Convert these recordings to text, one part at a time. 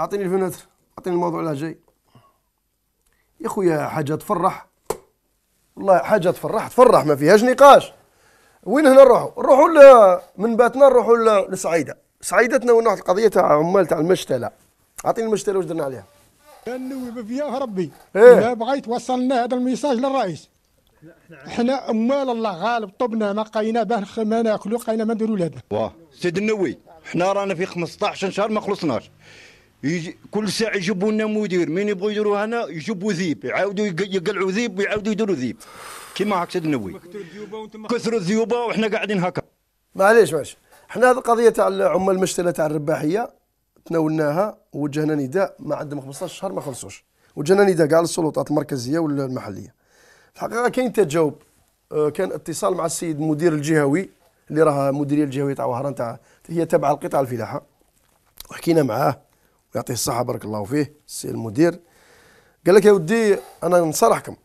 اعطيني الفنتر اعطيني الموضوع اللي جاي يا خويا حاجه تفرح والله حاجه تفرح تفرح ما فيهاش نقاش وين هنا نروحوا نروحوا من باتنا نروحوا لسعيده سعيدتنا واحد القضيه تاع عمال تاع المشتله اعطيني المشتله واش درنا عليها نوي فيها ربي إيه؟ لا بغيت وصلنا هذا الميساج للرئيس احنا امال الله غالب طبنا ما قينا به ما ناكلو قينا ما نديرو لهذا واه سيد النوي احنا رانا في 15 شهر ما خلصناش يجي كل ساعه يجيبوا لنا مدير مين يبغوا يديروا هنا يجيبوا ذيب يعاودوا يقلعوا ذيب ويعاودوا يديروا ذيب كيما هكا نوي كثر الذيوبه وحنا قاعدين هكا معليش معليش حنا هذه القضيه تاع العمال المشتله تاع الرباحيه تناولناها ووجهنا نداء ما عندهم 15 شهر ما خلصوش وجهنا نداء كاع للسلطات المركزيه والمحليه الحقيقه كاين تجاوب آه، كان اتصال مع السيد المدير الجهوي اللي راه مديريه الجهوي تاع وهران تاع هي تابعه لقطاع الفلاحه وحكينا معاه ويعطيه الصحه بارك الله فيه السي المدير قال لك يا ودي انا نصرحكم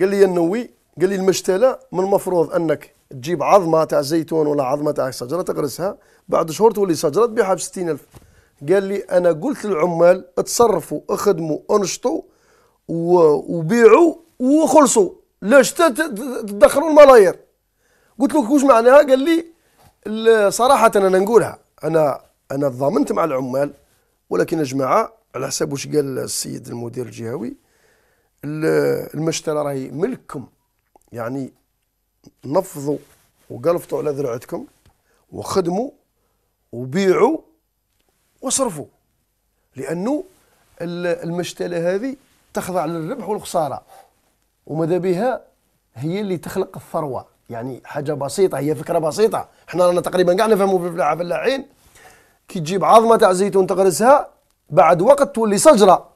قال لي يا النوي قال لي المشتله من المفروض انك تجيب عظمه تاع زيتون ولا عظمه تاع شجره تغرسها بعد شهور تولي شجره تبيعها ب 60000 قال لي انا قلت للعمال تصرفوا اخدموا انشطوا وبيعوا وخلصوا لاش تدخلوا الملاير قلت له واش معناها قال لي صراحه انا نقولها انا انا تضامنت مع العمال ولكن يا جماعه على حساب واش قال السيد المدير الجهوي المشتله راهي ملككم يعني نفضوا وقلفطوا على ذرعتكم وخدموا وبيعوا وصرفوا لانه المشتله هذه تخضع للربح والخساره وماذا بها هي اللي تخلق الثروه يعني حاجه بسيطه هي فكره بسيطه احنا رانا تقريبا كاع نفهموا في الفلاحين كي تجيب عظمه تاع زيتون تغرسها بعد وقت تولي شجره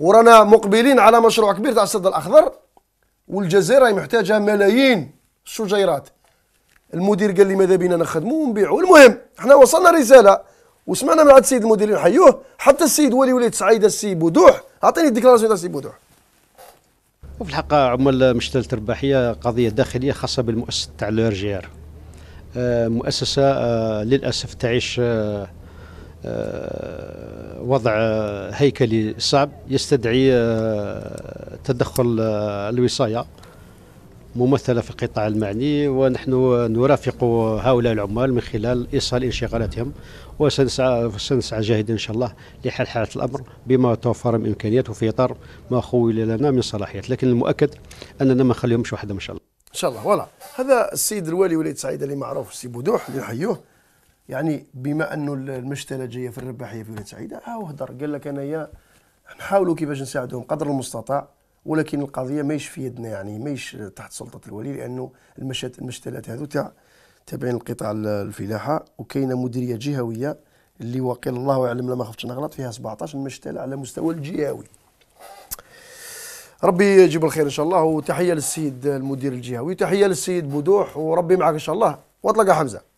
ورانا مقبلين على مشروع كبير تاع السد الاخضر والجزائر هي محتاجه ملايين الشجيرات المدير قال لي ماذا بينا نخدموا ونبيعوا المهم احنا وصلنا رساله وسمعنا من عند السيد المدير نحيوه حتى السيد ولي ولايه سعيد السي بودوح اعطيني الديكلاراسيون تاع السي بودوح وفي الحق عمال مشتلة الرباحية قضية داخلية خاصة بالمؤسسة تاع لورجير آه، مؤسسة آه، للأسف تعيش آه، آه، وضع هيكلي صعب يستدعي آه، تدخل آه، الوصاية ممثلة في القطاع المعني ونحن نرافق هؤلاء العمال من خلال إيصال انشغالاتهم وسنسعى سنسعى جاهدا إن شاء الله لحل حالة الأمر بما توفر من إمكانيات وفي إطار ما خول لنا من صلاحيات لكن المؤكد أننا ما نخليهمش وحدهم إن شاء الله إن شاء الله فوالا هذا السيد الوالي ولاية سعيدة اللي معروف السي بودوح اللي نحيوه يعني بما انه المشتله جايه في الرباحيه في ولايه سعيده ها هدر قال لك انايا نحاولوا كيفاش نساعدهم قدر المستطاع ولكن القضيه ماهيش في يدنا يعني ماهيش تحت سلطه الولي لانه المشت المشتلات هذو تاع تابعين القطاع الفلاحه وكاينه مديريه جهويه اللي وقيل الله اعلم لما خفتش نغلط فيها 17 مشتله على مستوى الجهوي ربي يجيب الخير ان شاء الله وتحيه للسيد المدير الجهوي وتحيه للسيد بدوح وربي معك ان شاء الله واطلق حمزه